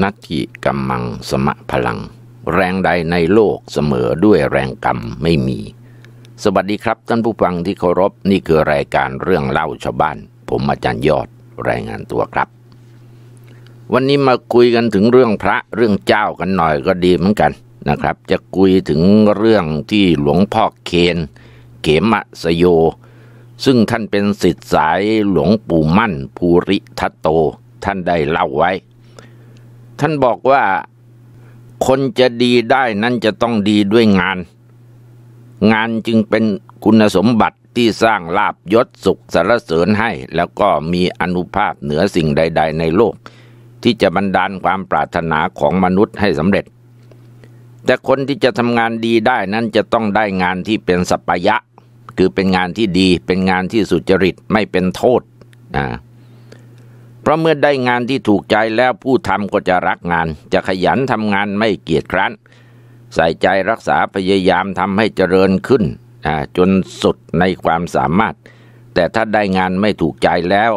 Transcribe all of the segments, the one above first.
นัตถิกัมมังสมะพลัง แรงใดในโลกเสมอด้วยแรงกรรมไม่มี สวัสดีครับท่านผู้ฟังที่เคารพนี่คือรายการเรื่องเล่าชาวบ้าน ผมอาจารย์ยอดรายงานตัวครับ วันนี้มาคุยกันถึงเรื่องพระเรื่องเจ้ากันหน่อยก็ดีเหมือนกันนะครับ จะคุยถึงเรื่องที่หลวงพ่อเคนเขมะสโย ซึ่งท่านเป็นสิทธิสายหลวงปู่มั่น ภูริทัตโต ท่านได้เล่าไว้ท่านบอกว่าคนจะดีได้นั้นจะต้องดีด้วยงาน งานจึงเป็นคุณสมบัติที่สร้างลาบยศสุขสารเสริญให้ แล้วก็มีอนุภาพเหนือสิ่งใด ๆ ในโลก ที่จะบรรดาลความปรารถนาของมนุษย์ให้สำเร็จ แต่คนที่จะทำงานดีได้นั้นจะต้องได้งานที่เป็นสัพยะ คือเป็นงานที่ดี เป็นงานที่สุจริตไม่เป็นโทษอ่าเพราะเมื่อได้งานที่ถูกใจแล้วผู้ทำก็จะรักงาน จะขยันทำงานไม่เกียจคร้านใส่ใจรักษาพยายามทำให้เจริญขึ้นจนสุดในความสามารถ แต่ถ้าได้งานไม่ถูกใจแล้ว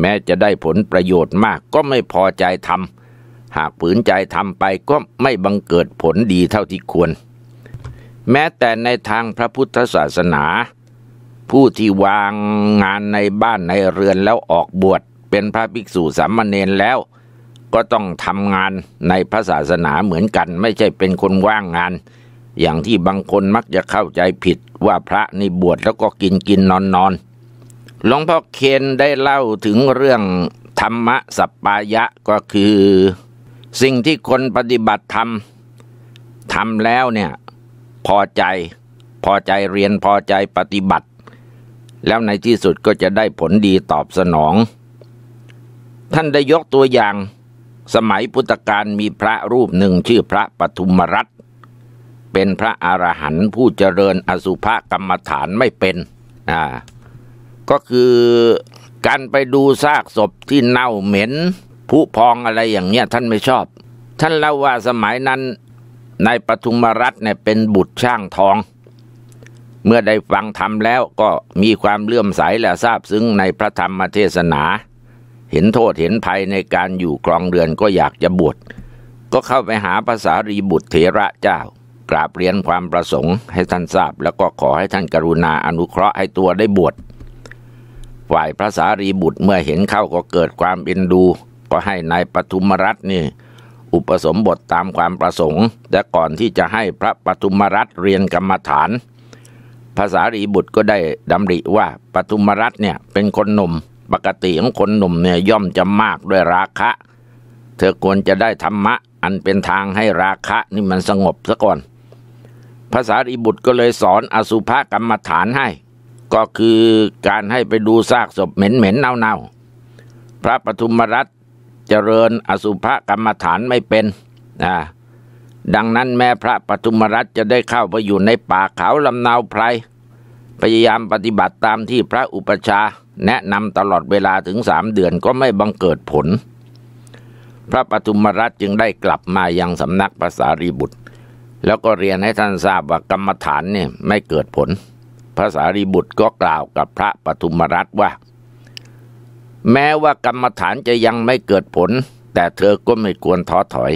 แม้จะได้ผลประโยชน์มากก็ไม่พอใจทำหากฝืนใจทำไปก็ไม่บังเกิดผลดีเท่าที่ควร แม้แต่ในทางพระพุทธศาสนา ผู้ที่วางงานในบ้านในเรือนแล้วออกบวชเป็นพระภิกษุสามเณรแล้ว ก็ต้องทำงานในพระศาสนาเหมือนกันไม่ใช่เป็นคนว่างงาน อย่างที่บางคนมักจะเข้าใจผิดว่าพระนี่บวชแล้วก็กินกินนอนนอนหลวงพ่อเคนได้เล่าถึงเรื่องธรรมะสัปปายะก็คือสิ่งที่คนปฏิบัติทำทำแล้วเนี่ยพอใจพอใจเรียนพอใจปฏิบัติ แล้วในที่สุดก็จะได้ผลดีตอบสนองท่านได้ยกตัวอย่างสมัยพุทธกาลมีพระรูปหนึ่งชื่อพระปทุมรัตเป็นพระอรหันต์ผู้เจริญอสุภกรรมฐานไม่เป็นอ่าก็คือการไปดูซากศพที่เน่าเหม็นผุพองอะไรอย่างเนี้ยท่านไม่ชอบ ท่านเล่าว่าสมัยนั้นนายปทุมรัตน์เนี่ยเป็นบุตรช่างทอง เมื่อได้ฟังธรรมแล้วก็มีความเลื่อมใสและซาบซึ้งในพระธรรมเทศนาเห็นโทษเห็นภัยในการอยู่กลองเรือนก็อยากจะบวชก็เข้าไปหาภาษารีบุตรเถระเจ้า กราบเรียนความประสงค์ให้ท่านทราบแล้วก็ขอให้ท่านกรุณาอนุเคราะห์ให้ตัวได้บวชฝ่ายภาษารีบุตรเมื่อเห็นเข้าก็เกิดความเอ็นดู ก็ให้ในายปทุมรัตน์นี่อุปสมบทตามความประสงค์ และก่อนที่จะให้พระปทุมรัตน์เรียนกรรมฐานภาษารีบุตรก็ได้ดำริว่าปทุมรัตน์เนี่ยเป็นคนหนุ่มปกติของคนหนุ่มเนี่ยย่อมจะมากด้วยราคะ เธอควรจะได้ธรรมะอันเป็นทางให้ราคะนี่มันสงบซะก่อนภาษาอิบุตรก็เลยสอนอสุภกรรมฐานให้ ก็คือการให้ไปดูซากศพเหม็นเหม็นเน่าเน่าพระปทุมรัตเจริญอสุภกรรมฐานไม่เป็นนะดังนั้นแม้พระปทุมรัตจะได้เข้าไปอยู่ในป่าเขาลำนาวไพรพยายามปฏิบัติตามที่พระอุปชาแนะนำตลอดเวลาถึงสามเดือนก็ไม่บังเกิดผล พระปฐุมรัตจึงได้กลับมายังสำนักภาษารีบุตร แล้วก็เรียนให้ท่านทราบว่ากรรมฐานเนี่ยไม่เกิดผล ภาษารีบุตรก็กล่าวกับพระปฐุมรัตว่า แม้ว่ากรรมฐานจะยังไม่เกิดผล แต่เธอก็ไม่ควรท้อถอย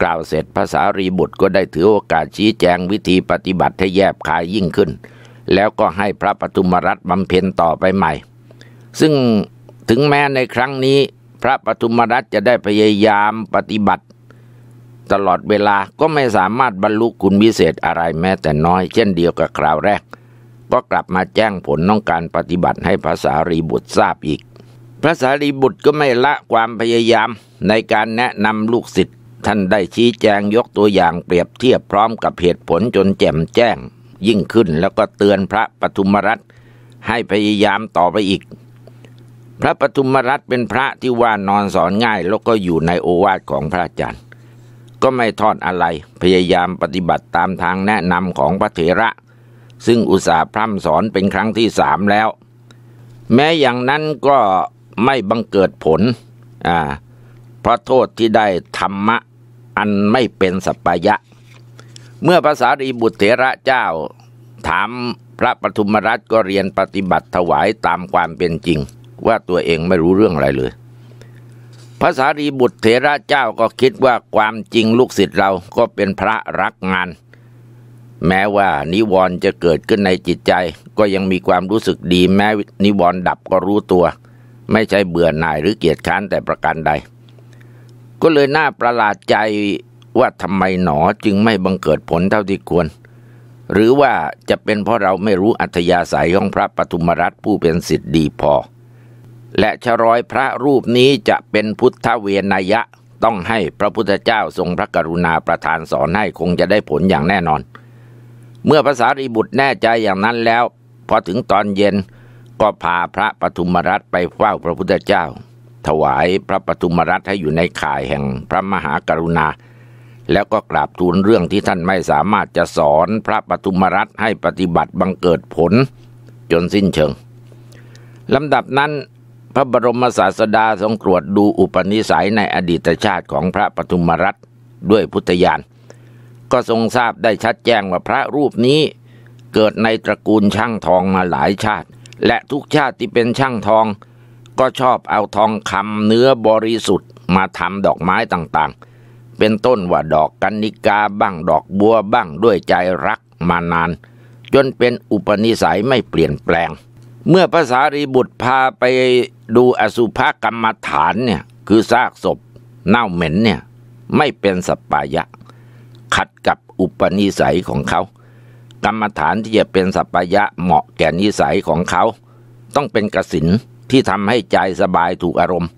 กล่าวเสร็จภาษารีบุตรก็ได้ถือโอกาสชี้แจงวิธีปฏิบัติให้แยบคายยิ่งขึ้นแล้วก็ให้พระปฐุมรัตน์บำเพ็ญต่อไปใหม่ ซึ่งถึงแม้ในครั้งนี้ พระปฐุมรัตน์จะได้พยายามปฏิบัติ ตลอดเวลา ก็ไม่สามารถบรรลุคุณวิเศษอะไรแม้แต่น้อย เช่นเดียวกับคราวแรก ก็กลับมาแจ้งผลต้องการปฏิบัติให้ภาษารีบุตรทราบอีก พระสารีบุตรก็ไม่ละความพยายามในการแนะนำลูกศิษย์ท่านได้ชี้แจงยกตัวอย่างเปรียบเทียบพร้อมกับเหตุผลจนแจ่มแจ้งยิ่งขึ้นแล้วก็เตือนพระปฐุมรัตน์ให้พยายามต่อไปอีก พระปฐุมรัตน์เป็นพระที่ว่านอนสอนง่ายแล้วก็อยู่ในโอวาทของพระอาจารย์ ก็ไม่ทอดอะไรพยายามปฏิบัติตามทางแนะนำของพระเถระ ซึ่งอุตสาห์พร่ำสอนเป็นครั้งที่สามแล้ว แม้อย่างนั้นก็ไม่บังเกิดผลอ่าเพราะโทษที่ได้ธรรมะอันไม่เป็นสัปปายะเมื่อภาษารีบุตรเถระเจ้า ถามพระปฐุมรัตก็เรียนปฏิบัติถวายตามความเป็นจริง ว่าตัวเองไม่รู้เรื่องอะไรเลยภาษารีบุตรเถระเจ้าก็คิดว่าความจริงลูกศิษย์เราก็เป็นพระรักงาน แม้ว่านิวรณ์จะเกิดขึ้นในจิตใจ ก็ยังมีความรู้สึกดีแม้นิวรณ์ดับก็รู้ตัว ไม่ใช่เบื่อหน่ายหรือเกียดค้านแต่ประการใด ก็เลยน่าประหลาดใจว่าทำไมหนอจึงไม่บังเกิดผลเท่าที่ควร หรือว่าจะเป็นเพราะเราไม่รู้อัธยาศัยของพระปฐุมรัตผู้เป็นสิทธิ์ดีพอ และชร้อยพระรูปนี้จะเป็นพุทธเวียนยะต้องให้พระพุทธเจ้าทรงพระกรุณาประทานสอนให้คงจะได้ผลอย่างแน่นอน เมื่อภาษารีบุตรแน่ใจอย่างนั้นแล้ว พอถึงตอนเย็น ก็พาพระปฐุมรัตไปเฝ้าพระพุทธเจ้า ถวายพระปฐุมรัตให้อยู่ในข่ายแห่งพระมหากรุณาแล้วก็กราบทูลเรื่องที่ท่านไม่สามารถจะสอนพระปทุมรัตให้ปฏิบัติบังเกิดผล จนสิ้นเชิง ลำดับนั้นพระบรมศาสดาทรงตรวจดูอุปนิสัยในอดีตชาติของพระปทุมรัตด้วยพุทธญาณ ก็ทรงทราบได้ชัดแจ้งว่าพระรูปนี้เกิดในตระกูลช่างทองมาหลายชาติ และทุกชาติที่เป็นช่างทอง ก็ชอบเอาทองคำเนื้อบริสุทธิ์มาทำดอกไม้ต่างๆเป็นต้นว่าดอกกัญิกาบ้างดอกบัวบ้างด้วยใจรักมานาน จนเป็นอุปนิสัยไม่เปลี่ยนแปลง เมื่อภาษารีบุตรพาไปดูอสุภกรรมฐานเนี่ยคือซากศพเน่าเหม็นเนี่ยไม่เป็นสปายะ ขัดกับอุปนิสัยของเขากรรมฐานที่จะเป็นสปายะเหมาะแก่นิสัยของเขา ต้องเป็นกสินที่ทำให้ใจสบายถูกอารมณ์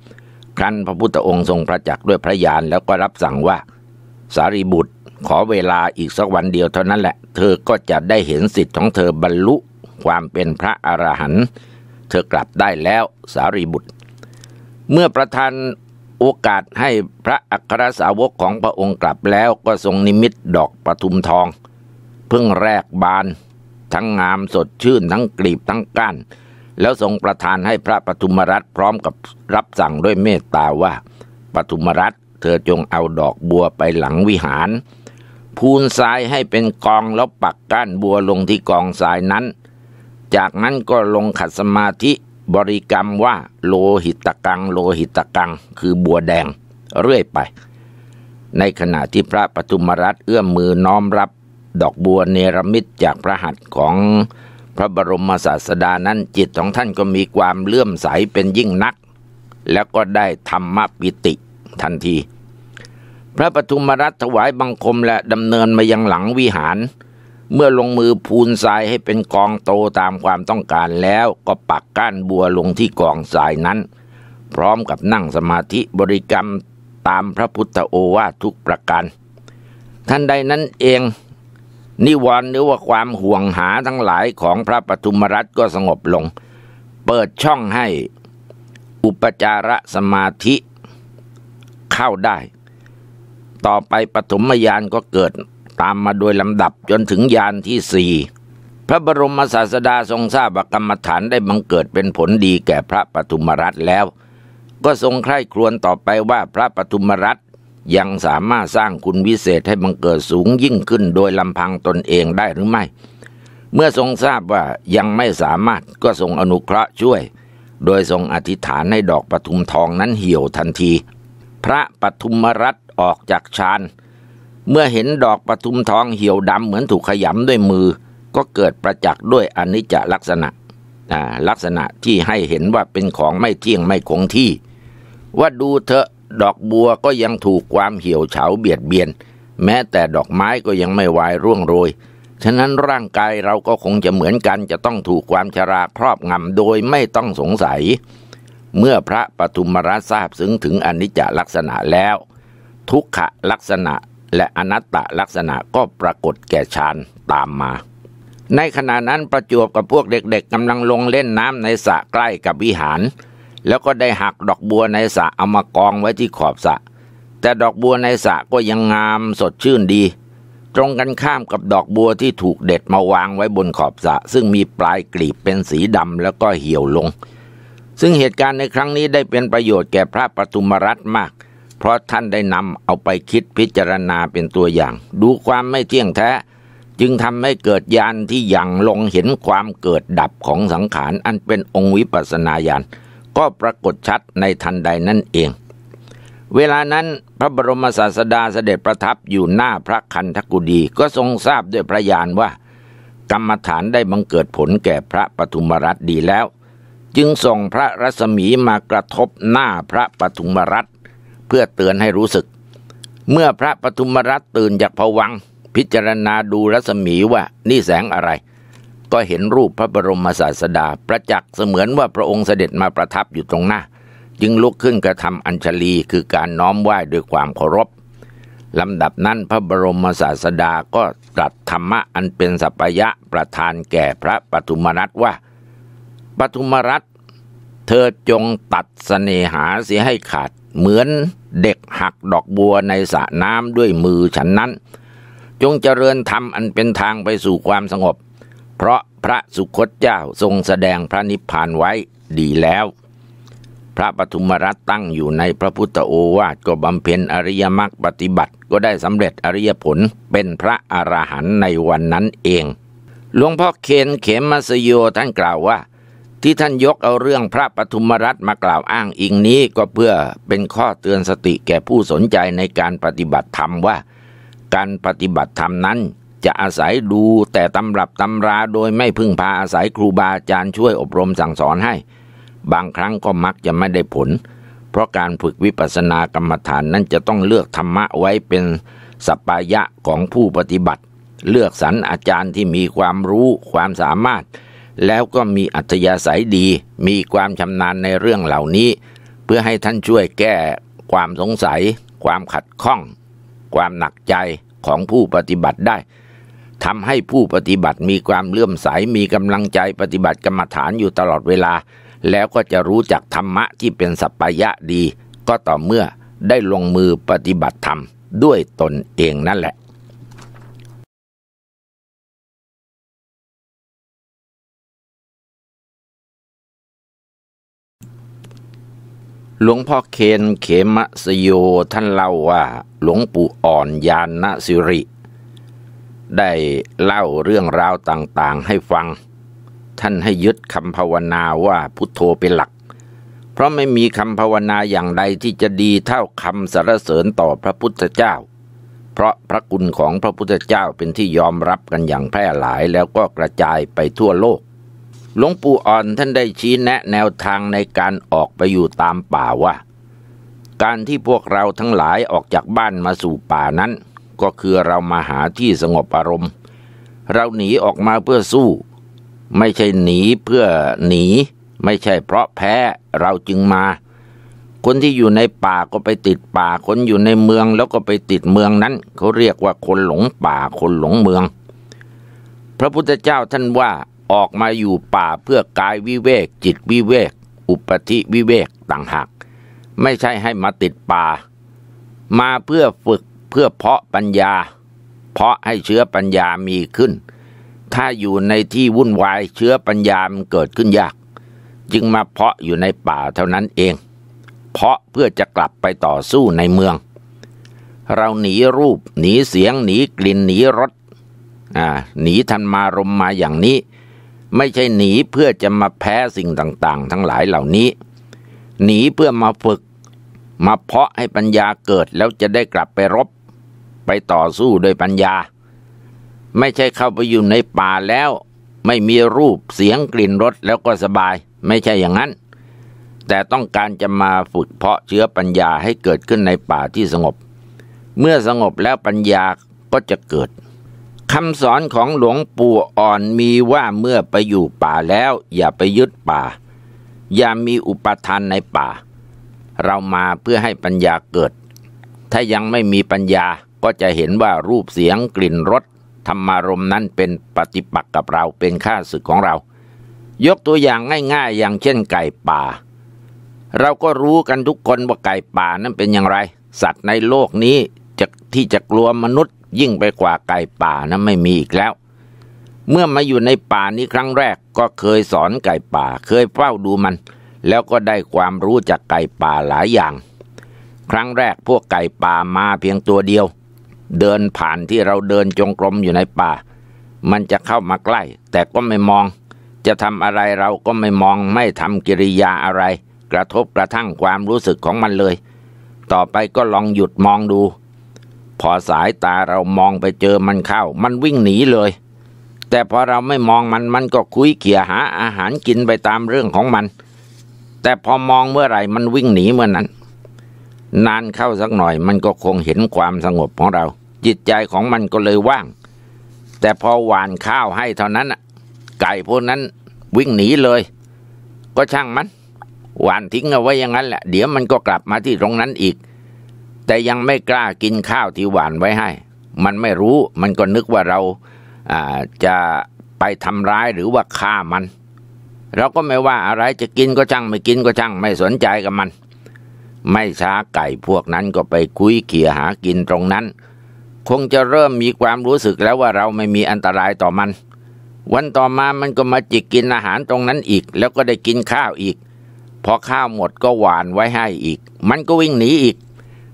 ครั้นพระพุทธองค์ทรงประจักษ์ด้วยพระญาณ แล้วก็รับสั่งว่าสารีบุตรขอเวลาอีกสักวันเดียวเท่านั้นแหละ เธอก็จะได้เห็นสิทธิ์ของเธอบรรลุความเป็นพระอรหันต์เธอกลับได้แล้วสารีบุตร เมื่อประทานโอกาสให้พระอัครสาวกของพระองค์กลับแล้วก็ทรงนิมิตดอกประทุมทอง เพิ่งแรกบาน ทั้งงามสดชื่นทั้งกลีบทั้งก้านแล้วทรงประทานให้พระปฐุมรัตพร้อมกับรับสั่งด้วยเมตตาว่าปฐุมรัตเธอจงเอาดอกบัวไปหลังวิหาร พูนทรายให้เป็นกองแล้วปักก้านบัวลงที่กองทรายนั้น จากนั้นก็ลงขัดสมาธิบริกรรมว่า โลหิตกัง โลหิตกัง คือบัวแดง เรื่อยไป ในขณะที่พระปฐุมรัตเอื้อมมือน้อมรับ ดอกบัวเนรมิตจากพระหัตถ์ของพระบรมศาสดานั้นจิตของท่านก็มีความเลื่อมใสเป็นยิ่งนัก แล้วก็ได้ธรรมปิติทันที พระปฐุมรัตถวายบังคมและ ดำเนินมายังหลังวิหาร เมื่อลงมือพูนทรายให้เป็นกองโตตามความต้องการแล้วก็ปักก้านบัวลงที่กองทรายนั้น พร้อมกับนั่งสมาธิบริกรรมตามพระพุทธโอวาททุกประการท่านใดนั้นเองนิวรณ์หรือว่าความห่วงหาทั้งหลายของพระปฐุมรัตน์ก็สงบลง เปิดช่องให้อุปจารสมาธิเข้าได้ ต่อไปปฐมยานก็เกิดตามมาโดยลำดับจนถึงยานที่สี่พระบรมศาสดาทรงทราบกรรมฐานได้บังเกิดเป็นผลดีแก่พระปฐุมรัตน์แล้ว ก็ทรงใคร่ครวญต่อไปว่าพระปฐุมรัตนยังสามารถสร้างคุณวิเศษให้บังเกิดสูงยิ่งขึ้นโดยลำพังตนเองได้หรือไม่ เมื่อทรงทราบว่ายังไม่สามารถก็ทรงอนุเคราะห์ช่วย โดยทรงอธิษฐานให้ดอกปทุมทองนั้นเหี่ยวทันที พระปทุมรัตออกจากฌานเมื่อเห็นดอกปทุมทองเหี่ยวดำเหมือนถูกขยำด้วยมือ ก็เกิดประจักษ์ด้วยอนิจจลักษณะลักษณะที่ให้เห็นว่าเป็นของไม่เที่ยงไม่คงที่ ว่าดูเถอะดอกบัวก็ยังถูกความเหี่ยวเฉาเบียดเบียน แม้แต่ดอกไม้ก็ยังไม่วายร่วงโรยฉะนั้นร่างกายเราก็คงจะเหมือนกัน จะต้องถูกความชราครอบงำโดยไม่ต้องสงสัย เมื่อพระปฐุมรัชทราบซึ้งถึงอนิจจลักษณะแล้ว ทุกขลักษณะและอนัตตลักษณะก็ปรากฏแก่ฌานตามมา ในขณะนั้นประจวบกับพวกเด็กๆกกำลังลงเล่นน้ำในสระใกล้กับวิหารแล้วก็ได้หักดอกบัวในสระเอามากองไว้ที่ขอบสระแต่ดอกบัวในสระก็ยังงามสดชื่นดี ตรงกันข้ามกับดอกบัวที่ถูกเด็ดมาวางไว้บนขอบสระซึ่งมีปลายกลีบเป็นสีดำแล้วก็เหี่ยวลง ซึ่งเหตุการณ์ในครั้งนี้ได้เป็นประโยชน์แก่พระปฐุมรัตน์มาก เพราะท่านได้นำเอาไปคิดพิจารณาเป็นตัวอย่าง ดูความไม่เที่ยงแท้ จึงทำให้เกิดญาณที่ยังลงเห็นความเกิดดับของสังขารอันเป็นองค์วิปัสสนาญาณก็ปรากฏชัดในทันใดนั่นเอง เวลานั้นพระบรมศาสดาเสด็จประทับอยู่หน้าพระคันธกุดีก็ทรงทราบด้วยพระญาณว่า กรรมฐานได้บังเกิดผลแก่พระปฐุมรัตดีแล้ว จึงส่งพระรัศมีมากระทบหน้าพระปฐุมรัตเพื่อเตือนให้รู้สึก เมื่อพระปฐุมรัตตื่นจากผวังพิจารณาดูรัศมีว่านี่แสงอะไรก็เห็นรูปพระบรมศาสดา ประจักษ์เสมือนว่าพระองค์เสด็จมาประทับอยู่ตรงหน้า จึงลุกขึ้นกระทำอัญชลีคือการน้อมไหว้ด้วยความเคารพลำดับนั้นพระบรมศาสดาก็ตรัสธรรมะอันเป็นสัพยะ ประธานแก่พระปฐุมรัตว่าปฐุมรัตเธอจงตัดสเสน่หาเสียให้ขาดเหมือนเด็กหักดอกบัวในสระน้ำด้วยมือฉันนั้น จงเจริญธรรมอันเป็นทางไปสู่ความสงบเพราะพระสุคตเจ้าทรงแสดงพระนิพพานไว้ดีแล้ว พระปฐุมรัตตั้งอยู่ในพระพุทธโอวาทก็บำเพ็ญอริยมรรคปฏิบัติก็ได้สำเร็จอริยผลเป็นพระอรหันต์ในวันนั้นเอง หลวงพ่อเคนเขมมาสโยท่านกล่าวว่า ที่ท่านยกเอาเรื่องพระปฐุมรัตมากล่าวอ้างอิงนี้ก็เพื่อเป็นข้อเตือนสติแก่ผู้สนใจในการปฏิบัติธรรมว่า การปฏิบัติธรรมนั้นจะอาศัยดูแต่ตำรับตำราโดยไม่พึ่งพาอาศัยครูบาอาจารย์ช่วยอบรมสั่งสอนให้ บางครั้งก็มักจะไม่ได้ผล เพราะการฝึกวิปัสสนากรรมฐานนั้นจะต้องเลือกธรรมะไว้เป็นสปายะของผู้ปฏิบัติ เลือกสรรอาจารย์ที่มีความรู้ ความสามารถ แล้วก็มีอัธยาศัยดี มีความชำนาญในเรื่องเหล่านี้ เพื่อให้ท่านช่วยแก้ ความสงสัย ความขัดข้อง ความหนักใจของผู้ปฏิบัติได้ทำให้ผู้ปฏิบัติมีความเลื่อมใสมีกำลังใจปฏิบัติกรรมฐานอยู่ตลอดเวลา แล้วก็จะรู้จักธรรมะที่เป็นสัพพยะดี ก็ต่อเมื่อได้ลงมือปฏิบัติธรรมด้วยตนเองนั่นแหละ หลวงพ่อเคนเขมะสโยท่านเล่าว่าหลวงปู่อ่อนยานนสิริได้เล่าเรื่องราวต่างๆให้ฟัง ท่านให้ยึดคำภาวนาว่าพุทโธเป็นหลัก เพราะไม่มีคำภาวนาอย่างใดที่จะดีเท่าคำสรรเสริญต่อพระพุทธเจ้า เพราะพระคุณของพระพุทธเจ้าเป็นที่ยอมรับกันอย่างแพร่หลายแล้วก็กระจายไปทั่วโลกหลวงปู่อ่อนท่านได้ชี้แนะแนวทางในการออกไปอยู่ตามป่าว่า การที่พวกเราทั้งหลายออกจากบ้านมาสู่ป่านั้นก็คือเรามาหาที่สงบอารมณ์ เราหนีออกมาเพื่อสู้ ไม่ใช่หนีเพื่อหนี ไม่ใช่เพราะแพ้เราจึงมา คนที่อยู่ในป่าก็ไปติดป่าคนอยู่ในเมืองแล้วก็ไปติดเมืองนั้น เขาเรียกว่าคนหลงป่าคนหลงเมือง พระพุทธเจ้าท่านว่าออกมาอยู่ป่าเพื่อกายวิเวก จิตวิเวก อุปธิวิเวกต่างหากไม่ใช่ให้มาติดป่า มาเพื่อฝึกเพื่อเพาะปัญญา เพาะให้เชื้อปัญญามีขึ้น ถ้าอยู่ในที่วุ่นวายเชื้อปัญญามันเกิดขึ้นยาก จึงมาเพาะอยู่ในป่าเท่านั้นเอง เพาะเพื่อจะกลับไปต่อสู้ในเมือง เราหนีรูปหนีเสียงหนีกลิ่นหนีรสหนีทันมารมมาอย่างนี้ ไม่ใช่หนีเพื่อจะมาแพ้สิ่งต่าง ๆทั้งหลายเหล่านี้ หนีเพื่อมาฝึกมาเพาะให้ปัญญาเกิดแล้วจะได้กลับไปรบไปต่อสู้ด้วยปัญญา ไม่ใช่เข้าไปอยู่ในป่าแล้ว ไม่มีรูปเสียงกลิ่นรสแล้วก็สบาย ไม่ใช่อย่างนั้น แต่ต้องการจะมาฝึกเพาะเชื้อปัญญาให้เกิดขึ้นในป่าที่สงบ เมื่อสงบแล้วปัญญาก็จะเกิดคำสอนของหลวงปู่อ่อนมีว่าเมื่อไปอยู่ป่าแล้ว อย่าไปยึดป่า อย่ามีอุปทานในป่า เรามาเพื่อให้ปัญญาเกิด ถ้ายังไม่มีปัญญาก็จะเห็นว่ารูปเสียงกลิ่นรสธรรมารมนั้นเป็นปฏิปักษ์กับเราเป็นค่าศึกของเรา ยกตัวอย่างง่ายๆ อย่างเช่นไก่ป่า เราก็รู้กันทุกคนว่าไก่ป่านั้นเป็นอย่างไร สัตว์ในโลกนี้จะที่จะกลัวมนุษย์ยิ่งไปกว่าไก่ป่านั้นไม่มีอีกแล้ว เมื่อมาอยู่ในป่านี้ครั้งแรกก็เคยสอนไก่ป่า เคยเฝ้าดูมัน แล้วก็ได้ความรู้จากไก่ป่าหลายอย่าง ครั้งแรกพวกไก่ป่ามาเพียงตัวเดียวเดินผ่านที่เราเดินจงกรมอยู่ในป่า มันจะเข้ามาใกล้แต่ก็ไม่มอง จะทำอะไรเราก็ไม่มองไม่ทำกิริยาอะไร กระทบกระทั่งความรู้สึกของมันเลย ต่อไปก็ลองหยุดมองดู พอสายตาเรามองไปเจอมันเข้า มันวิ่งหนีเลย แต่พอเราไม่มองมัน มันก็คุยเขี่ยหาอาหารกินไปตามเรื่องของมัน แต่พอมองเมื่อไหร่มันวิ่งหนีเมื่อนั้น นานเข้าสักหน่อยมันก็คงเห็นความสงบของเราจิตใจของมันก็เลยว่าง แต่พอหวานข้าวให้เท่านั้นไก่พวกนั้นวิ่งหนีเลย ก็ช่างมัน หวานทิ้งเอาไว้อย่างนั้นแหละ เดี๋ยวมันก็กลับมาที่ตรงนั้นอีก แต่ยังไม่กล้ากินข้าวที่หวานไว้ให้ มันไม่รู้ มันก็นึกว่าเราจะไปทำร้ายหรือว่าฆ่ามัน เราก็ไม่ว่าอะไร จะกินก็ช่างไม่กินก็ช่างไม่สนใจกับมัน ไม่ช้าไก่พวกนั้นก็ไปคุยเขี่ยหากินตรงนั้นคงจะเริ่มมีความรู้สึกแล้วว่าเราไม่มีอันตรายต่อมัน วันต่อมามันก็มาจิกกินอาหารตรงนั้นอีก แล้วก็ได้กินข้าวอีกพอข้าวหมดก็หวานไว้ให้อีก มันก็วิ่งหนีอีก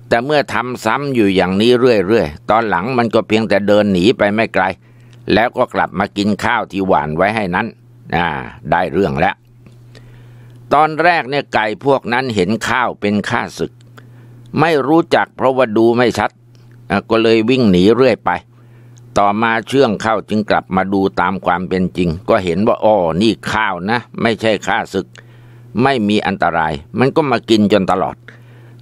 แต่เมื่อทำซ้ำอยู่อย่างนี้เรื่อยๆตอนหลังมันก็เพียงแต่เดินหนีไปไม่ไกล แล้วก็กลับมากินข้าวที่หวานไว้ให้นั้นอ่า ได้เรื่องแล้ว ตอนแรกเนี่ยไก่พวกนั้นเห็นข้าวเป็นข้าศึก ไม่รู้จักเพราะว่าดูไม่ชัดก็เลยวิ่งหนีเรื่อยไป ต่อมาเชื่องเข้าจึงกลับมาดูตามความเป็นจริง ก็เห็นว่าอ๋อ นี่ข้าวนะ ไม่ใช่ข้าศึก ไม่มีอันตราย มันก็มากินจนตลอด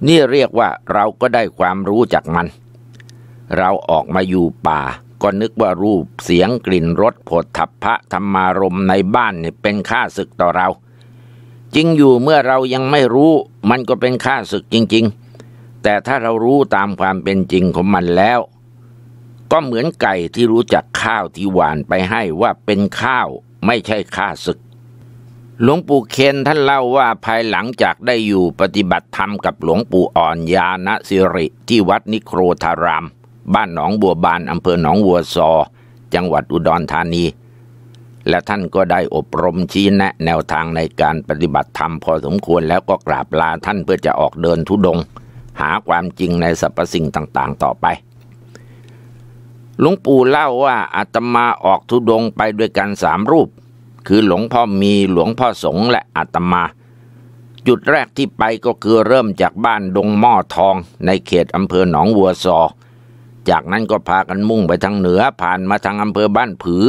นี่เรียกว่าเราก็ได้ความรู้จากมัน เราออกมาอยู่ป่า ก็นึกว่ารูปเสียงกลิ่นรสผดถัพพระธรรมารมในบ้านเนี่ยเป็นข้าศึกต่อเรา จริงอยู่เมื่อเรายังไม่รู้ มันก็เป็นข้าศึกจริง ๆแต่ถ้าเรารู้ตามความเป็นจริงของมันแล้ว ก็เหมือนไก่ที่รู้จักข้าวที่หวานไปให้ว่าเป็นข้าวไม่ใช่ข้าศึก หลวงปู่เคนท่านเล่าว่าภายหลังจากได้อยู่ปฏิบัติธรรมกับหลวงปู่อ่อนยาณสิริ ที่วัดนิโครธาราม บ้านหนองบัวบาน อำเภอหนองวัวซอ จังหวัดอุดรธานี และท่านก็ได้อบรมชี้แนะแนวทางในการปฏิบัติธรรม พอสมควรแล้วก็กราบลาท่านเพื่อจะออกเดินทุดงหาความจริงในสรรพสิ่งต่างๆต่อไปหลวงปู่เล่าว่าอาตมาออกทุดงไปด้วยกันสามรูป คือหลวงพ่อมีหลวงพ่อสงและอาตมา จุดแรกที่ไปก็คือเริ่มจากบ้านดงหม้อทองในเขตอำเภอหนองวัวซอ จากนั้นก็พากันมุ่งไปทางเหนือผ่านมาทางอำเภอบ้านผือ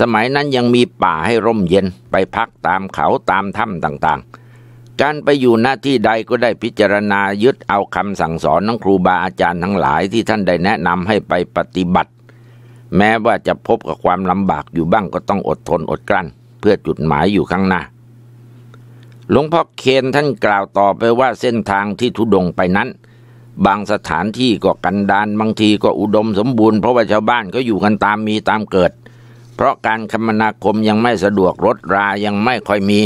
สมัยนั้นยังมีป่าให้ร่มเย็นไปพักตามเขาตามถ้ำต่างๆการไปอยู่หน้าที่ใดก็ได้พิจารณายึดเอาคำสั่งสอนของครูบาอาจารย์ทั้งหลาย ที่ท่านได้แนะนำให้ไปปฏิบัติ แม้ว่าจะพบกับความลำบากอยู่บ้างก็ต้องอดทนอดกลั้น เพื่อจุดหมายอยู่ข้างหน้า หลวงพ่อเคนท่านกล่าวต่อไปว่าเส้นทางที่ทุดงไปนั้น บางสถานที่ก็กันดาน บางทีก็อุดมสมบูรณ์เพราะว่าชาวบ้านก็อยู่กันตามมีตามเกิด เพราะการคมนาคมยังไม่สะดวกรถรายังไม่ค่อยมี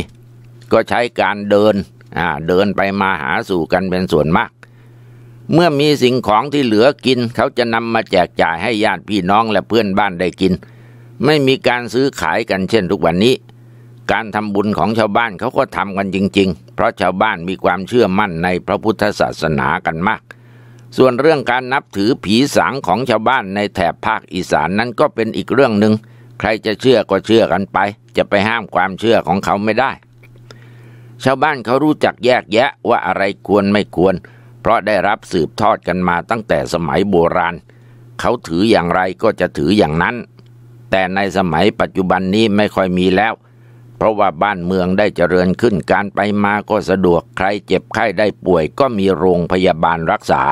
ก็ใช้การเดินเดินไปมาหาสู่กันเป็นส่วนมาก เมื่อมีสิ่งของที่เหลือกิน เขาจะนำมาแจกจ่ายให้ญาติพี่น้องและเพื่อนบ้านได้กิน ไม่มีการซื้อขายกันเช่นทุกวันนี้ การทำบุญของชาวบ้านเขาก็ทำกันจริง ๆ เพราะชาวบ้านมีความเชื่อมั่นในพระพุทธศาสนากันมาก ส่วนเรื่องการนับถือผีสางของชาวบ้านในแถบภาคอีสานนั้นก็เป็นอีกเรื่องหนึ่ง ใครจะเชื่อก็เชื่อกันไป จะไปห้ามความเชื่อของเขาไม่ได้ชาวบ้านเขารู้จักแยกแยะว่าอะไรควรไม่ควร เพราะได้รับสืบทอดกันมาตั้งแต่สมัยโบราณ เขาถืออย่างไรก็จะถืออย่างนั้น แต่ในสมัยปัจจุบันนี้ไม่ค่อยมีแล้ว เพราะว่าบ้านเมืองได้เจริญขึ้นการไปมาก็สะดวกใครเจ็บไข้ได้ป่วยก็มีโรงพยาบาลรักษา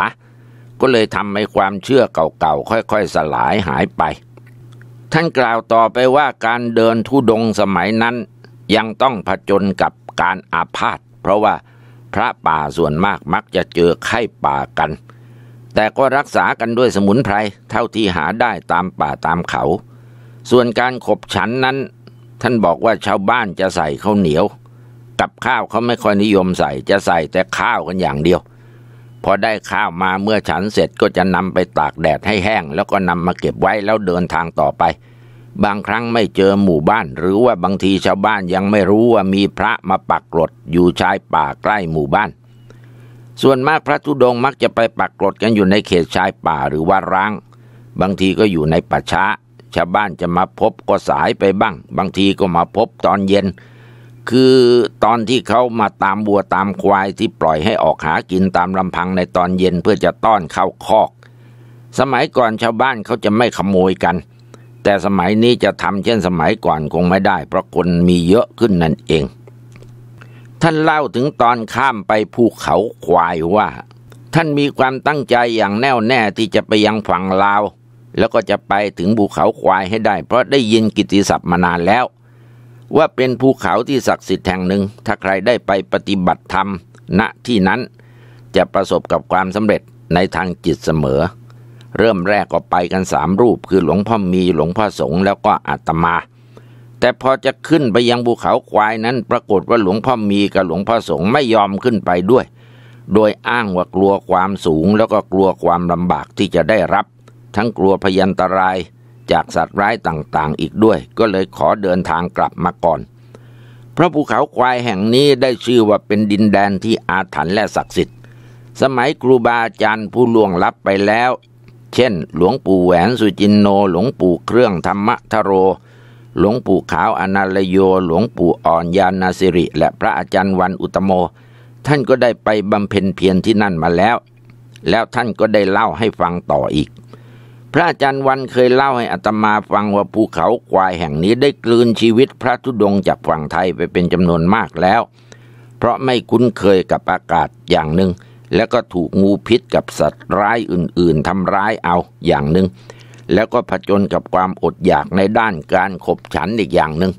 ก็เลยทำให้ความเชื่อเก่าๆค่อยๆสลายหายไป ท่านกล่าวต่อไปว่าการเดินทุดงสมัยนั้น ยังต้องผจญกับการอาพาธเพราะว่าพระป่าส่วนมากมักจะเจอไข้ป่ากัน แต่ก็รักษากันด้วยสมุนไพรเท่าที่หาได้ตามป่าตามเขา ส่วนการขบฉันนั้น ท่านบอกว่าชาวบ้านจะใส่ข้าวเหนียว กับข้าวเขาไม่ค่อยนิยมใส่จะใส่แต่ข้าวกันอย่างเดียวพอได้ข้าวมาเมื่อฉันเสร็จก็จะนำไปตากแดดให้แห้ง แล้วก็นำมาเก็บไว้แล้วเดินทางต่อไปบางครั้งไม่เจอหมู่บ้านหรือว่าบางทีชาวบ้านยังไม่รู้ว่ามีพระมาปักกรดอยู่ชายป่าใกล้หมู่บ้าน ส่วนมากพระธุดงมักจะไปปักกรดกันอยู่ในเขตชายป่าหรือว่าร้าง บางทีก็อยู่ในป่าช้าชาวบ้านจะมาพบก็สายไปบ้าง บางทีก็มาพบตอนเย็น คือตอนที่เขามาตามบัวตามควายที่ปล่อยให้ออกหากินตามลำพังในตอนเย็นเพื่อจะต้อนเข้าคอก สมัยก่อนชาวบ้านเขาจะไม่ขโมยกันแต่สมัยนี้จะทำเช่นสมัยก่อนคงไม่ได้เพราะคนมีเยอะขึ้นนั่นเอง ท่านเล่าถึงตอนข้ามไปภูเขาควายว่า ท่านมีความตั้งใจอย่างแน่วแน่ที่จะไปยังฝั่งลาว แล้วก็จะไปถึงภูเขาควายให้ได้เพราะได้ยินกิติศัพท์มานานแล้ว ว่าเป็นภูเขาที่ศักดิ์สิทธิ์แห่งหนึ่ง ถ้าใครได้ไปปฏิบัติธรรมณที่นั้นจะประสบกับความสำเร็จในทางจิตเสมอเริ่มแรกก็ไปกันสามรูปคือหลวงพ่อมี หลวงพ่อสงฆ์แล้วก็อาตมา แต่พอจะขึ้นไปยังภูเขาควายนั้นปรากฏว่าหลวงพ่อมีกับหลวงพ่อสงฆ์ไม่ยอมขึ้นไปด้วย โดยอ้างว่ากลัวความสูง แล้วก็กลัวความลำบากที่จะได้รับ ทั้งกลัวพยันตรายจากสัตว์ร้ายต่าง ๆ อีกด้วย ก็เลยขอเดินทางกลับมาก่อนพระภูเขาควายแห่งนี้ได้ชื่อว่าเป็นดินแดนที่อาถรรพ์และศักดิ์สิทธิ์ สมัยครูบาอาจารย์ผู้ล่วงลับไปแล้วเช่น หลวงปู่แหวนสุจินโนหลวงปู่เครื่องธรรมทโร หลวงปู่ขาวอนาลโยหลวงปู่อ่อนยานาสิริและพระอาจารย์วันอุตโม ท่านก็ได้ไปบำเพ็ญเพียรที่นั่นมาแล้ว แล้วท่านก็ได้เล่าให้ฟังต่ออีก พระอาจารย์วันเคยเล่าให้อัตมาฟังว่าภูเขาควายแห่งนี้ได้กลืนชีวิตพระธุดงจากฝั่งไทยไปเป็นจำนวนมากแล้ว เพราะไม่คุ้นเคยกับอากาศอย่างหนึง่งแล้วก็ถูกงูพิษกับสัตว์ร้ายอื่น ๆทำร้ายเอาอย่างหนึง่งแล้วก็ผจญกับความอดอยากในด้านการขบฉันอีกอย่างหนึง่ง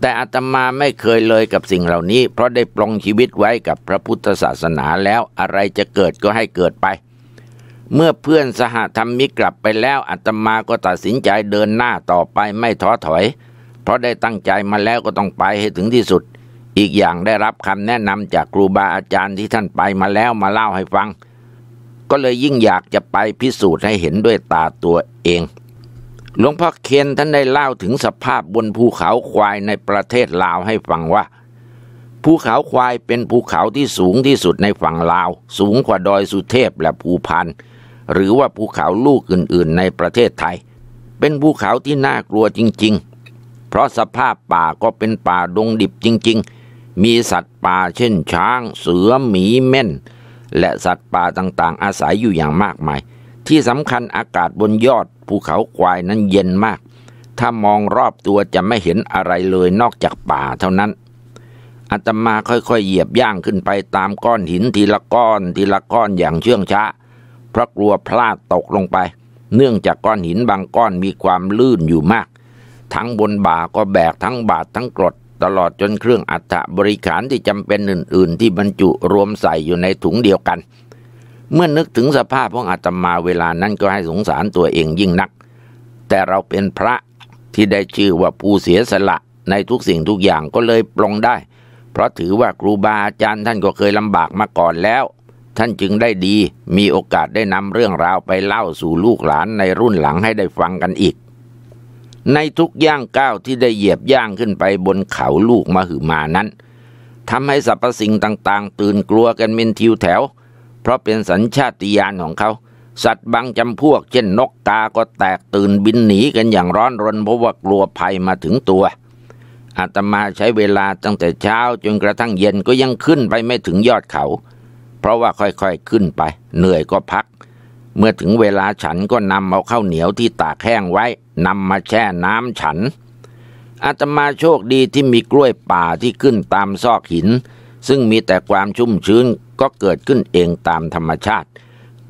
แต่อาตมาไม่เคยเลยกับสิ่งเหล่านี้ เพราะได้ปลงชีวิตไว้กับพระพุทธศาสนาแล้วอะไรจะเกิดก็ให้เกิดไป เมื่อเพื่อนสหธรรมิกลับไปแล้วอาตมาก็ตัดสินใจเดินหน้าต่อไปไม่ท้อถอย เพราะได้ตั้งใจมาแล้วก็ต้องไปให้ถึงที่สุดอีกอย่างได้รับคำแนะนำจากครูบาอาจารย์ที่ท่านไปมาแล้วมาเล่าให้ฟัง ก็เลยยิ่งอยากจะไปพิสูจน์ให้เห็นด้วยตาตัวเองหลวงพ่อเคนท่านได้เล่าถึงสภาพบนภูเขาควายในประเทศลาวให้ฟังว่า ภูเขาควายเป็นภูเขาที่สูงที่สุดในฝั่งลาว สูงกว่าดอยสุเทพและภูพันหรือว่าภูเขาลูกอื่นๆในประเทศไทย เป็นภูเขาที่น่ากลัวจริง ๆ เพราะสภาพป่าก็เป็นป่าดงดิบจริง ๆมีสัตว์ป่าเช่นช้าง เสือหมีเม่น และสัตว์ป่าต่างๆ อาศัยอยู่อย่างมากมายที่สำคัญอากาศบนยอดภูเขาควายนั้นเย็นมาก ถ้ามองรอบตัวจะไม่เห็นอะไรเลยนอกจากป่าเท่านั้นอาตมาค่อยๆเหยียบย่างขึ้นไปตามก้อนหินทีละก้อนทีละก้อนอย่างเชื่องช้าเพราะกลัวพลาดตกลงไป เนื่องจากก้อนหินบางก้อนมีความลื่นอยู่มาก ทั้งบนบ่าก็แบกทั้งบาดทั้งกรดตลอดจนเครื่องอัฐบริขารที่จำเป็นอื่นๆ ที่บรรจุรวมใส่อยู่ในถุงเดียวกัน เมื่อนึกถึงสภาพของอาตมาเวลานั้นก็ให้สงสารตัวเองยิ่งนัก แต่เราเป็นพระที่ได้ชื่อว่าผู้เสียสละ ในทุกสิ่งทุกอย่างก็เลยปลงได้ เพราะถือว่าครูบาอาจารย์ท่านก็เคยลำบากมาก่อนแล้ว ท่านจึงได้ดี มีโอกาสได้นำเรื่องราวไปเล่าสู่ลูกหลานในรุ่นหลังให้ได้ฟังกันอีกในทุกย่างก้าวที่ได้เหยียบย่างขึ้นไปบนเขาลูกมหึมานั้นทำให้สรรพสิ่งต่างๆตื่นกลัวกันเป็นทิวแถว เพราะเป็นสัญชาติยานของเขา สัตว์บางจำพวกเช่นนกกาก็แตกตื่นบินหนีกันอย่างร้อนรนเพราะว่ากลัวภัยมาถึงตัว อาตมาใช้เวลาตั้งแต่เช้าจนกระทั่งเย็นก็ยังขึ้นไปไม่ถึงยอดเขา เพราะว่าค่อยๆขึ้นไป เหนื่อยก็พักเมื่อถึงเวลาฉันก็นำเอาข้าวเหนียวที่ตากแห้งไว้นำมาแช่น้ำฉัน อาตมาโชคดีที่มีกล้วยป่าที่ขึ้นตามซอกหิน ซึ่งมีแต่ความชุ่มชื้นก็เกิดขึ้นเองตามธรรมชาติ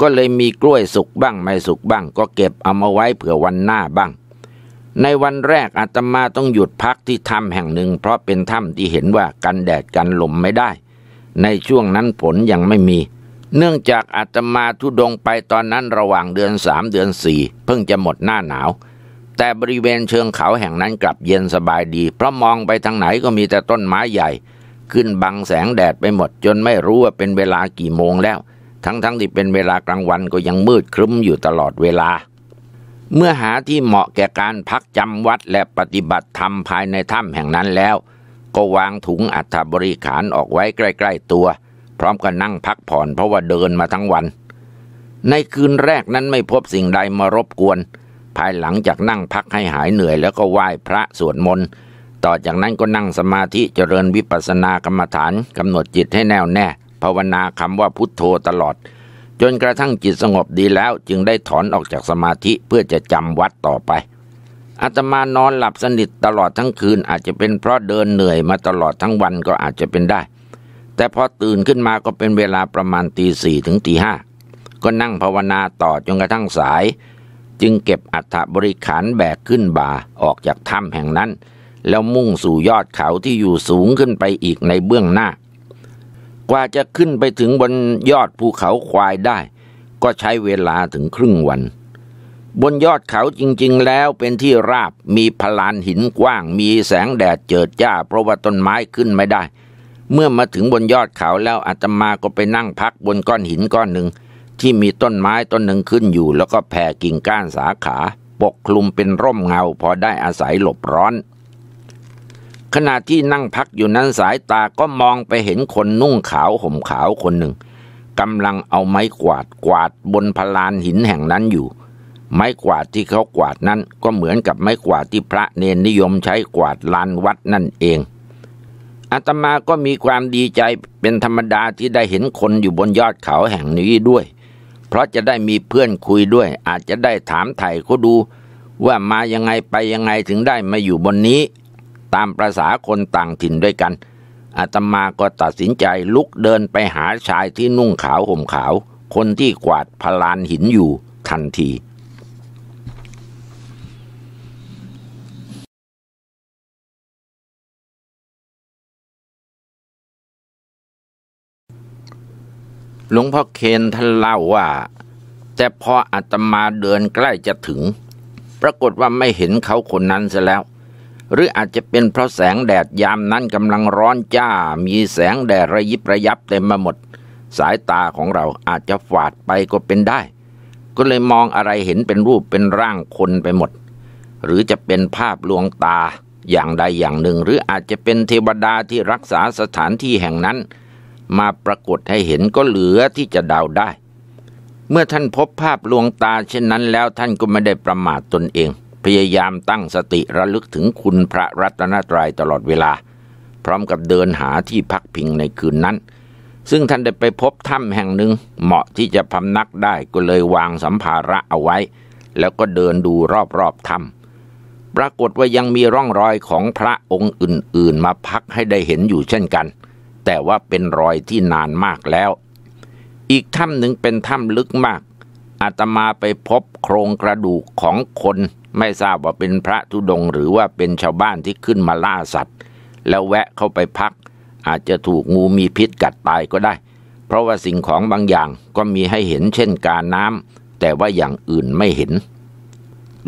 ก็เลยมีกล้วยสุกบ้างไม่สุกบ้างก็เก็บเอามาไว้เผื่อวันหน้าบ้าง ในวันแรกอาตมาต้องหยุดพักที่ถ้ำแห่งหนึ่งเพราะเป็นถ้ำที่เห็นว่ากันแดดกันลมไม่ได้ ในช่วงนั้นฝนยังไม่มีเนื่องจากอาตมาทุดงไปตอนนั้นระหว่างเดือนสามเดือนสี่เพิ่งจะหมดหน้าหนาว แต่บริเวณเชิงเขาแห่งนั้นกลับเย็นสบายดีเพราะมองไปทางไหนก็มีแต่ต้นไม้ใหญ่ ขึ้นบังแสงแดดไปหมดจนไม่รู้ว่าเป็นเวลากี่โมงแล้ว ทั้งๆทที่เป็นเวลากลางวันก็ยังมืดครึ้มอยู่ตลอดเวลา เมื่อหาที่เหมาะแก่การพักจำวัดและปฏิบัติธรรมภายในถ้ำแห่งนั้นแล้วก็วางถุงอัฐบริขารออกไว้ใกล้ๆตัวพร้อมกันนั่งพักผ่อนเพราะว่าเดินมาทั้งวัน ในคืนแรกนั้นไม่พบสิ่งใดมารบกวน ภายหลังจากนั่งพักให้หายเหนื่อย แล้วก็ไหว้พระสวดมนต์ต่อจากนั้นก็นั่งสมาธิเจริญวิปัสสนากรรมฐานกำหนดจิตให้แน่วแน่ภาวนาคำว่าพุทโธตลอด จนกระทั่งจิตสงบดีแล้ว จึงได้ถอนออกจากสมาธิเพื่อจะจำวัดต่อไป อาตมานอนหลับสนิทตลอดทั้งคืนอาจจะเป็นเพราะเดินเหนื่อยมาตลอดทั้งวันก็อาจจะเป็นได้แต่พอตื่นขึ้นมาก็เป็นเวลาประมาณตีสี่ถึงตีห้าก็นั่งภาวนาต่อจนกระทั่งสาย จึงเก็บอัฐบริขารแบกขึ้นบ่าออกจากถ้ำแห่งนั้น แล้วมุ่งสู่ยอดเขาที่อยู่สูงขึ้นไปอีกในเบื้องหน้า กว่าจะขึ้นไปถึงบนยอดภูเขาควายได้ ก็ใช้เวลาถึงครึ่งวัน บนยอดเขาจริงๆแล้วเป็นที่ราบมีพลานหินกว้าง มีแสงแดดเจิดจ้าเพราะว่าต้นไม้ขึ้นไม่ได้เมื่อมาถึงบนยอดเขาแล้วอาตมาก็ไปนั่งพักบนก้อนหินก้อนหนึ่งที่มีต้นไม้ต้นหนึ่งขึ้นอยู่ แล้วก็แผ่กิ่งก้านสาขา ปกคลุมเป็นร่มเงาพอได้อาศัยหลบร้อน ขณะที่นั่งพักอยู่นั้นสายตาก็มองไปเห็นคนนุ่งขาวห่มขาวคนหนึ่งกำลังเอาไม้กวาดกวาดบนพลานหินแห่งนั้นอยู่ ไม้กวาดที่เขากวาดนั้นก็เหมือนกับไม้กวาดที่พระเนนนิยมใช้กวาดลานวัดนั่นเองอาตมาก็มีความดีใจเป็นธรรมดาที่ได้เห็นคนอยู่บนยอดเขาแห่งนี้ด้วย เพราะจะได้มีเพื่อนคุยด้วย อาจจะได้ถามไถ่เขาดู ว่ามายังไงไปยังไงถึงได้มาอยู่บนนี้ ตามประษาคนต่างถิ่นด้วยกันอาตมาก็ตัดสินใจลุกเดินไปหาชายที่นุ่งขาวห่มขาว คนที่กวาดพลานหินอยู่ทันทีหลวงพ่อเคนท่านเล่าว่า แต่พออาตมาเดินใกล้จะถึง ปรากฏว่าไม่เห็นเขาคนนั้นซะแล้ว หรืออาจจะเป็นเพราะแสงแดดยามนั้นกำลังร้อนจ้ามีแสงแดดระยิบระยับเต็มมาหมด สายตาของเราอาจจะฝาดไปก็เป็นได้ก็เลยมองอะไรเห็นเป็นรูปเป็นร่างคนไปหมด หรือจะเป็นภาพลวงตาอย่างใดอย่างหนึ่งหรืออาจจะเป็นเทวดาที่รักษาสถานที่แห่งนั้นมาปรากฏให้เห็นก็เหลือที่จะเดาได้ เมื่อท่านพบภาพลวงตาเช่นนั้นแล้วท่านก็ไม่ได้ประมาทตนเอง พยายามตั้งสติระลึกถึงคุณพระรัตนตรัยตลอดเวลา พร้อมกับเดินหาที่พักพิงในคืนนั้น ซึ่งท่านได้ไปพบถ้ำแห่งหนึ่ง เหมาะที่จะพำนักได้ก็เลยวางสัมภาระเอาไว้ แล้วก็เดินดูรอบๆถ้ำปรากฏว่ายังมีร่องรอยของพระองค์อื่น ๆ มาพักให้ได้เห็นอยู่เช่นกันแต่ว่าเป็นรอยที่นานมากแล้ว อีกถ้ำหนึ่งเป็นถ้ำลึกมาก อาตมาไปพบโครงกระดูกของคนไม่ทราบว่าเป็นพระธุดง หรือว่าเป็นชาวบ้านที่ขึ้นมาล่าสัตว์ แล้วแวะเข้าไปพักอาจจะถูกงูมีพิษกัดตายก็ได้ เพราะว่าสิ่งของบางอย่างก็มีให้เห็นเช่นกาน้ำแต่ว่าอย่างอื่นไม่เห็น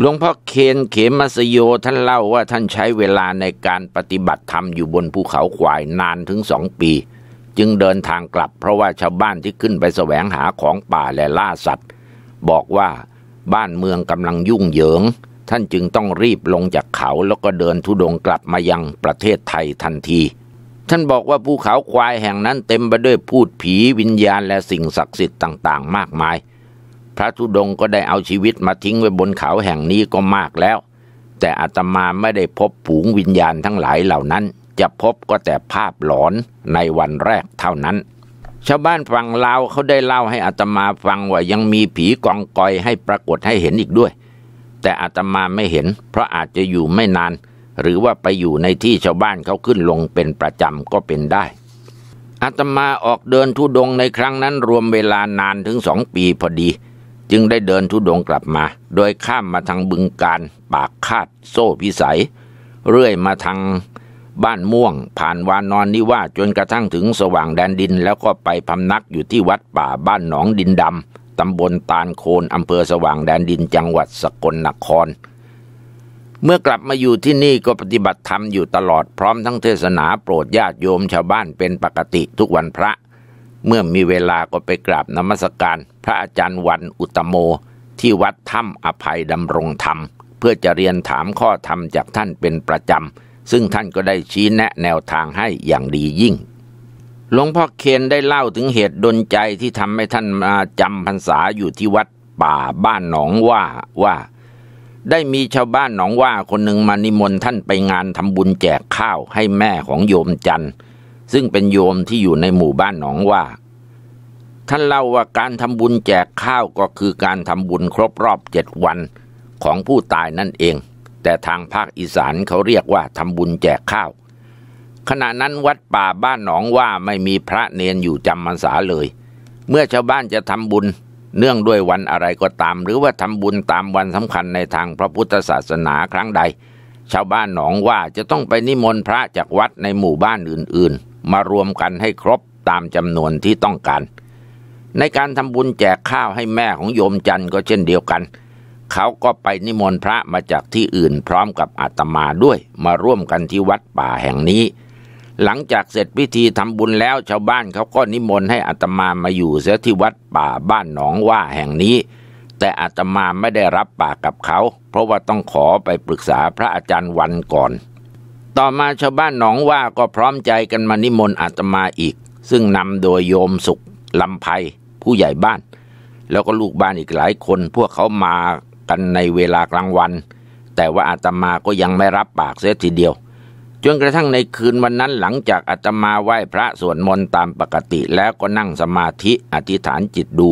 หลวงพ่อเคนเขมัสโยท่านเล่าว่าท่านใช้เวลาในการปฏิบัติธรรมอยู่บนภูเขาควายนานถึงสองปี จึงเดินทางกลับเพราะว่าชาวบ้านที่ขึ้นไปแสวงหาของป่าและล่าสัตว์ บอกว่าบ้านเมืองกำลังยุ่งเหยิง ท่านจึงต้องรีบลงจากเขาแล้วก็เดินทุดงกลับมายังประเทศไทยทันที ท่านบอกว่าภูเขาควายแห่งนั้นเต็มไปด้วยพูดผีวิญญาณ และสิ่งศักดิ์สิทธิ์ต่างๆ มากมายพระธุดงก็ได้เอาชีวิตมาทิ้งไว้บนเขาแห่งนี้ก็มากแล้ว แต่อาตมาไม่ได้พบผูงวิญญาณทั้งหลายเหล่านั้น จะพบก็แต่ภาพหลอนในวันแรกเท่านั้น ชาวบ้านฟังเล่าเขาได้เล่าให้อาตมาฟังว่ายังมีผีกองกอยให้ปรากฏให้เห็นอีกด้วย แต่อาตมาไม่เห็น เพราะอาจจะอยู่ไม่นาน หรือว่าไปอยู่ในที่ชาวบ้านเขาขึ้นลงเป็นประจำก็เป็นได้ อาตมาออกเดินทุดงในครั้งนั้นรวมเวลานานถึงสองปีพอดีจึงได้เดินทุดงกลับมาโดยข้ามมาทางบึงการปากคาดโซ่พิสัย เรื่อยมาทางบ้านม่วง ผ่านวานอนนิว่าจนกระทั่งถึงสว่างแดนดินแล้วก็ไปพำนักอยู่ที่วัดป่าบ้านหนองดินดำตำบลตาลโคนอำเภอสว่างแดนดินจังหวัดสกลนคร เมื่อกลับมาอยู่ที่นี่ก็ปฏิบัติธรรมอยู่ตลอดพร้อมทั้งเทศนาโปรดญาติโยมชาวบ้านเป็นปกติทุกวันพระเมื่อมีเวลาก็ไปกราบนมัสการพระอาจารย์วันอุตโม ที่วัดถ้ำอภัยดำรงธรรม เพื่อจะเรียนถามข้อธรรมจากท่านเป็นประจำซึ่งท่านก็ได้ชี้แนะแนวทางให้อย่างดียิ่งหลวงพ่อเคนได้เล่าถึงเหตุดนใจที่ทำให้ท่านมาจำพรรษาอยู่ที่วัดป่าบ้านหนองว่าว่า ได้มีชาวบ้านหนองว่าคนหนึ่งมานิมนต์ท่านไปงานทำบุญแจกข้าวให้แม่ของโยมจันทร์ซึ่งเป็นโยมที่อยู่ในหมู่บ้านหนองว่า ท่านเล่าว่าการทำบุญแจกข้าวก็คือการทำบุญครบรอบเจ็ดวัน ของผู้ตายนั่นเอง แต่ทางภาคอีสานเขาเรียกว่าทำบุญแจกข้าว ขณะนั้นวัดป่าบ้านหนองว่าไม่มีพระเนนอยู่จำมันสาเลย เมื่อชาวบ้านจะทำบุญเนื่องด้วยวันอะไรก็ตามหรือว่าทำบุญตามวันสำคัญในทางพระพุทธศาสนาครั้งใด ชาวบ้านหนองว่าจะต้องไปนิมนต์พระจากวัดในหมู่บ้านอื่น ๆมารวมกันให้ครบตามจำนวนที่ต้องการในการทำบุญแจกข้าวให้แม่ของโยมจันทร์ก็เช่นเดียวกัน เขาก็ไปนิมนต์พระมาจากที่อื่นพร้อมกับอาตมาด้วย มาร่วมกันที่วัดป่าแห่งนี้ หลังจากเสร็จพิธีทำบุญแล้ว ชาวบ้านเขาก็นิมนต์ให้อาตมามาอยู่เสียที่วัดป่าบ้านหนองว่าแห่งนี้ แต่อาตมาไม่ได้รับปากกับเขา เพราะว่าต้องขอไปปรึกษาพระอาจารย์วันก่อนต่อมาชาวบ้านหนองว่าก็พร้อมใจกันมานิมนต์อาตมาอีก ซึ่งนำโดยโยมสุข ลำไพผู้ใหญ่บ้าน แล้วก็ลูกบ้านอีกหลายคนพวกเขามากันในเวลากลางวัน แต่ว่าอาตมาก็ยังไม่รับปากเสียทีเดียวจนกระทั่งในคืนวันนั้นหลังจากอาตมาไหว้พระสวดมนต์ตามปกติแล้วก็นั่งสมาธิอธิษฐานจิตดู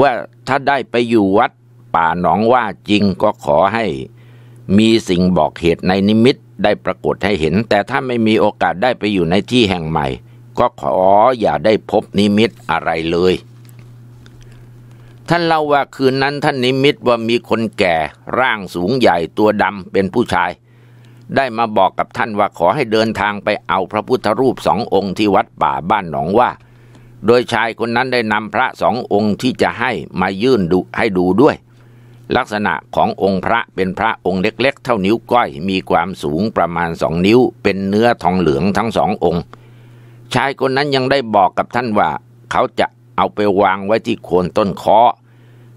ว่าถ้าได้ไปอยู่วัดป่าหนองว่าจริงก็ขอให้ มีสิ่งบอกเหตุในนิมิตได้ปรากฏให้เห็นแต่ถ้าไม่มีโอกาสได้ไปอยู่ในที่แห่งใหม่ ก็ขออย่าได้พบนิมิตอะไรเลย ท่านเล่าว่าคืนนั้นท่านนิมิตว่ามีคนแก่ร่างสูงใหญ่ตัวดำเป็นผู้ชาย ได้มาบอกกับท่านว่าขอให้เดินทางไปเอาพระพุทธรูปสององค์ที่วัดป่าบ้านหนองว่า โดยชายคนนั้นได้นำพระสององค์ที่จะให้มายื่นดูให้ดูด้วยลักษณะขององค์พระเป็นพระองค์เล็กๆเท่านิ้วก้อยมีความสูงประมาณสองนิ้วเป็นเนื้อทองเหลืองทั้งสององค์ ชายคนนั้นยังได้บอกกับท่านว่าเขาจะเอาไปวางไว้ที่โคนต้นคอ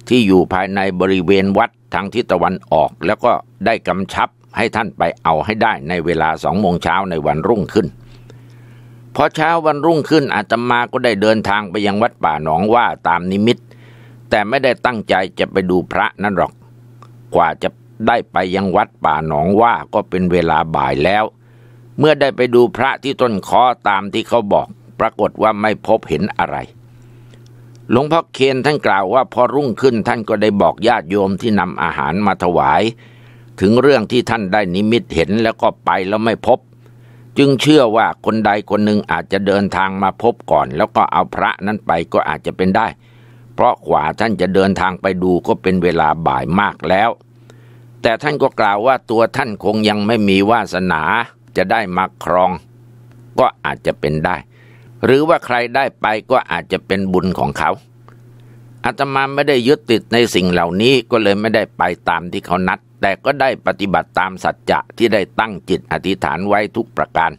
ที่อยู่ภายในบริเวณวัดทางทิศตะวันออกแล้วก็ได้กำชับให้ท่านไปเอาให้ได้ในเวลาสองโมงเช้าในวันรุ่งขึ้น พอเช้าวันรุ่งขึ้นอาตมาก็ได้เดินทางไปยังวัดป่าหนองว่าตามนิมิตแต่ไม่ได้ตั้งใจจะไปดูพระนั่นหรอก กว่าจะได้ไปยังวัดป่าหนองว่าก็เป็นเวลาบ่ายแล้ว เมื่อได้ไปดูพระที่ต้นคอ ตามที่เขาบอก ปรากฏว่าไม่พบเห็นอะไร หลวงพ่อเคนท่าน กล่าวว่าพอรุ่งขึ้นท่านก็ได้บอกญาติโยมที่นำอาหารมาถวาย ถึงเรื่องที่ท่านได้นิมิตเห็นแล้วก็ไปแล้วไม่พบ จึงเชื่อว่าคนใดคนหนึ่งอาจจะเดินทางมาพบก่อน แล้วก็เอาพระนั้นไปก็อาจจะเป็นได้พราะกว่าท่านจะเดินทางไปดูก็เป็นเวลาบ่ายมากแล้ว แต่ท่านก็กล่าวว่าตัวท่านคงยังไม่มีวาสนาจะได้มาครอง ก็อาจจะเป็นได้ หรือว่าใครได้ไปก็อาจจะเป็นบุญของเขาอาตมาไม่ได้ยึดติดในสิ่งเหล่านี้ ก็เลยไม่ได้ไปตามที่เขานัด แต่ก็ได้ปฏิบัติตามสัจจะที่ได้ตั้งจิตอธิษฐานไว้ทุกประการ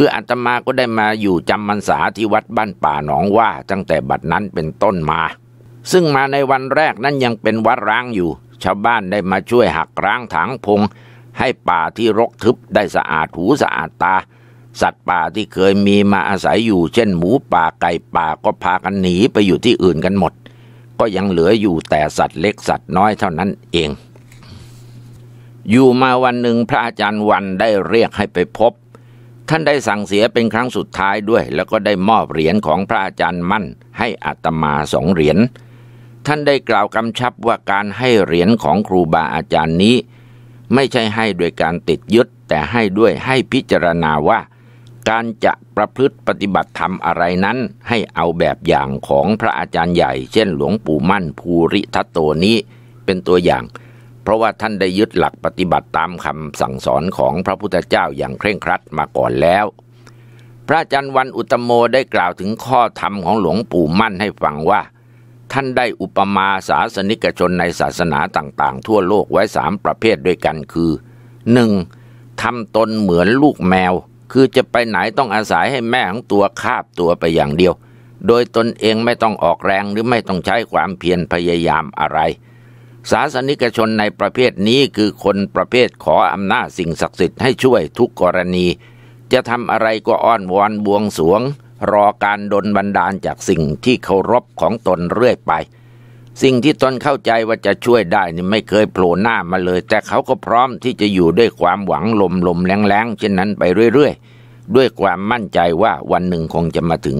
คืออาตมาก็ได้มาอยู่จำมันสาที่วัดบ้านป่าหนองว่าตั้งแต่บัดนั้นเป็นต้นมา ซึ่งมาในวันแรกนั้นยังเป็นวัดร้างอยู่ชาวบ้านได้มาช่วยหักร้างถางพงให้ป่าที่รกทึบได้สะอาดหูสะอาดตา สัตว์ป่าที่เคยมีมาอาศัยอยู่ เช่นหมูป่าไก่ป่าก็พากันหนีไปอยู่ที่อื่นกันหมด ก็ยังเหลืออยู่แต่สัตว์เล็กสัตว์น้อยเท่านั้นเอง อยู่มาวันหนึ่งพระอาจารย์วันได้เรียกให้ไปพบท่านได้สั่งเสียเป็นครั้งสุดท้ายด้วย แล้วก็ได้มอบเหรียญของพระอาจารย์มั่น ให้อัตมาสองเหรียญท่านได้กล่าวกำชับว่าการให้เหรียญของครูบาอาจารย์นี้ ไม่ใช่ให้ด้วยการติดยึดแต่ให้ด้วยให้พิจารณาว่า การจะประพฤติปฏิบัติธรรมอะไรนั้น ให้เอาแบบอย่างของพระอาจารย์ใหญ่ เช่นหลวงปู่มั่นภูริทัตโตนี้เป็นตัวอย่างเพราะว่าท่านได้ยึดหลักปฏิบัติตามคำสั่งสอนของพระพุทธเจ้าอย่างเคร่งครัดมาก่อนแล้ว พระจันทร์วันอุตโมได้กล่าวถึงข้อธรรมของหลวงปู่มั่นให้ฟังว่า ท่านได้อุปมาศาสนิกชนในศาสนาต่างๆทั่วโลกไว้สามประเภทด้วยกันคือ 1. ทำตนเหมือนลูกแมว คือจะไปไหนต้องอาศัยให้แม่ของตัวคาบตัวไปอย่างเดียว โดยตนเองไม่ต้องออกแรงหรือไม่ต้องใช้ความเพียรพยายามอะไรศาสนิกชนในประเภทนี้คือคนประเภทขออำนาจสิ่งศักดิ์สิทธิ์ให้ช่วยทุกกรณี จะทำอะไรก็อ้อนวอนบวงสวง รอการดลบันดาลจากสิ่งที่เคารพของตนเรื่อยไป สิ่งที่ตนเข้าใจว่าจะช่วยได้นี่ไม่เคยโผล่หน้ามาเลยแต่เขาก็พร้อมที่จะอยู่ด้วยความหวังลมลมแรงๆเช่นนั้นไปเรื่อยๆ ด้วยความมั่นใจว่าวันหนึ่งคงจะมาถึง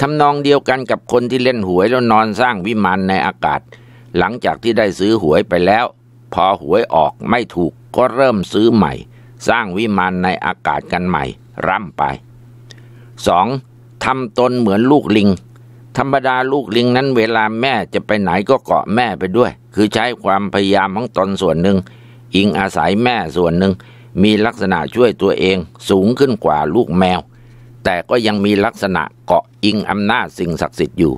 ทำนองเดียวกันกับคนที่เล่นหวยแล้วนอนสร้างวิมานในอากาศเหลังจากที่ได้ซื้อหวยไปแล้ว พอหวยออกไม่ถูกก็เริ่มซื้อใหม่ สร้างวิมานในอากาศกันใหม่ ร่ำไป 2. ทํตนเหมือนลูกลิง ธรรมดาลูกลิงนั้นเวลาแม่จะไปไหนก็เกาะแม่ไปด้วย คือใช้ความพยายามของตนส่วนหนึ่ง อิงอาศัยแม่ส่วนหนึ่งมีลักษณะช่วยตัวเองสูงขึ้นกว่าลูกแมว แต่ก็ยังมีลักษณะเกาะอิงอำนาจสิ่งศักดิ์สิทธิ์อยู่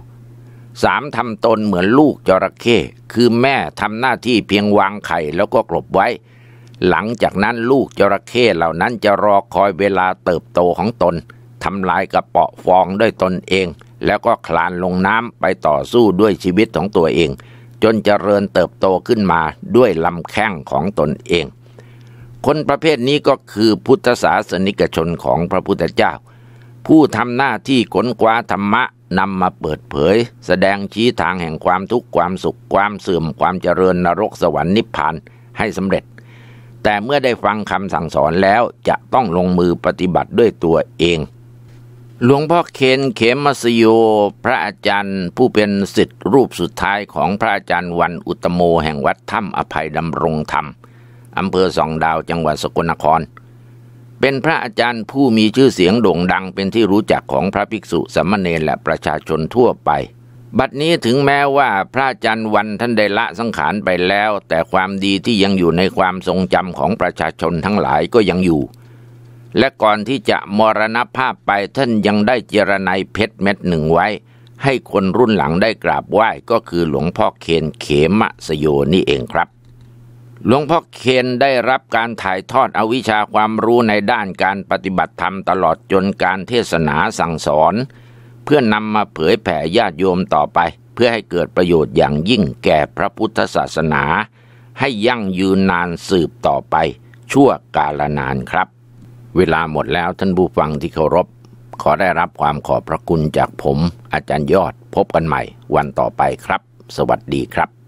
สามทำตนเหมือนลูกจระเข้คือแม่ทำหน้าที่เพียงวางไข่แล้วก็กลบไว้ หลังจากนั้นลูกจระเข้เหล่านั้นจะรอคอยเวลาเติบโตของตนทำลายกระเปาะฟองด้วยตนเอง แล้วก็คลานลงน้ำไปต่อสู้ด้วยชีวิตของตัวเอง จนจเจริญเติบโตขึ้นมาด้วยลำแข้งของตนเอง คนประเภทนี้ก็คือพุทธศาสนิกชนของพระพุทธเจ้า ผู้ทำหน้าที่ขนคว้าธรรมะนำมาเปิดเผย แสดงชี้ทางแห่งความทุกข์ความสุขความเสื่อมความเจริญนรกสวรรค์นิพพานให้สำเร็จ แต่เมื่อได้ฟังคำสั่งสอนแล้วจะต้องลงมือปฏิบัติด้วยตัวเอง หลวงพ่อเคนเขมสโยพระอาจารย์ผู้เป็นสิทธิ์รูปสุดท้ายของพระอาจารย์วันอุตโมแห่งวัดถ้ำอภัยดำรงธรรมอำเภอสองดาวจังหวัดสกลนครเป็นพระอาจารย์ผู้มีชื่อเสียงโด่งดังเป็นที่รู้จักของพระภิกษุสมณเรและประชาชนทั่วไป บัดนี้ถึงแม้ว่าพระอาจารย์วันท่านได้ละสังขารไปแล้ว แต่ความดีที่ยังอยู่ในความทรงจำของประชาชนทั้งหลายก็ยังอยู่ และก่อนที่จะมรณภาพไปท่านยังได้เจรนายเพชรเม็ดหนึ่งไว้ ให้คนรุ่นหลังได้กราบไหว้ก็คือหลวงพ่อเคนเขมะสโยนี่เองครับหลวงพ่อเคนได้รับการถ่ายทอดอวิชาความรู้ในด้านการปฏิบัติธรรมตลอดจนการเทศนาสั่งสอน เพื่อนำมาเผยแผ่ญาติโยมต่อไป เพื่อให้เกิดประโยชน์อย่างยิ่งแก่พระพุทธศาสนา ให้ยั่งยืนนานสืบต่อไป ชั่วกาลนานครับ เวลาหมดแล้วท่านผู้ฟังที่เคารพ ขอได้รับความขอบพระคุณจากผมอาจารย์ยอดพบกันใหม่ วันต่อไปครับ สวัสดีครับ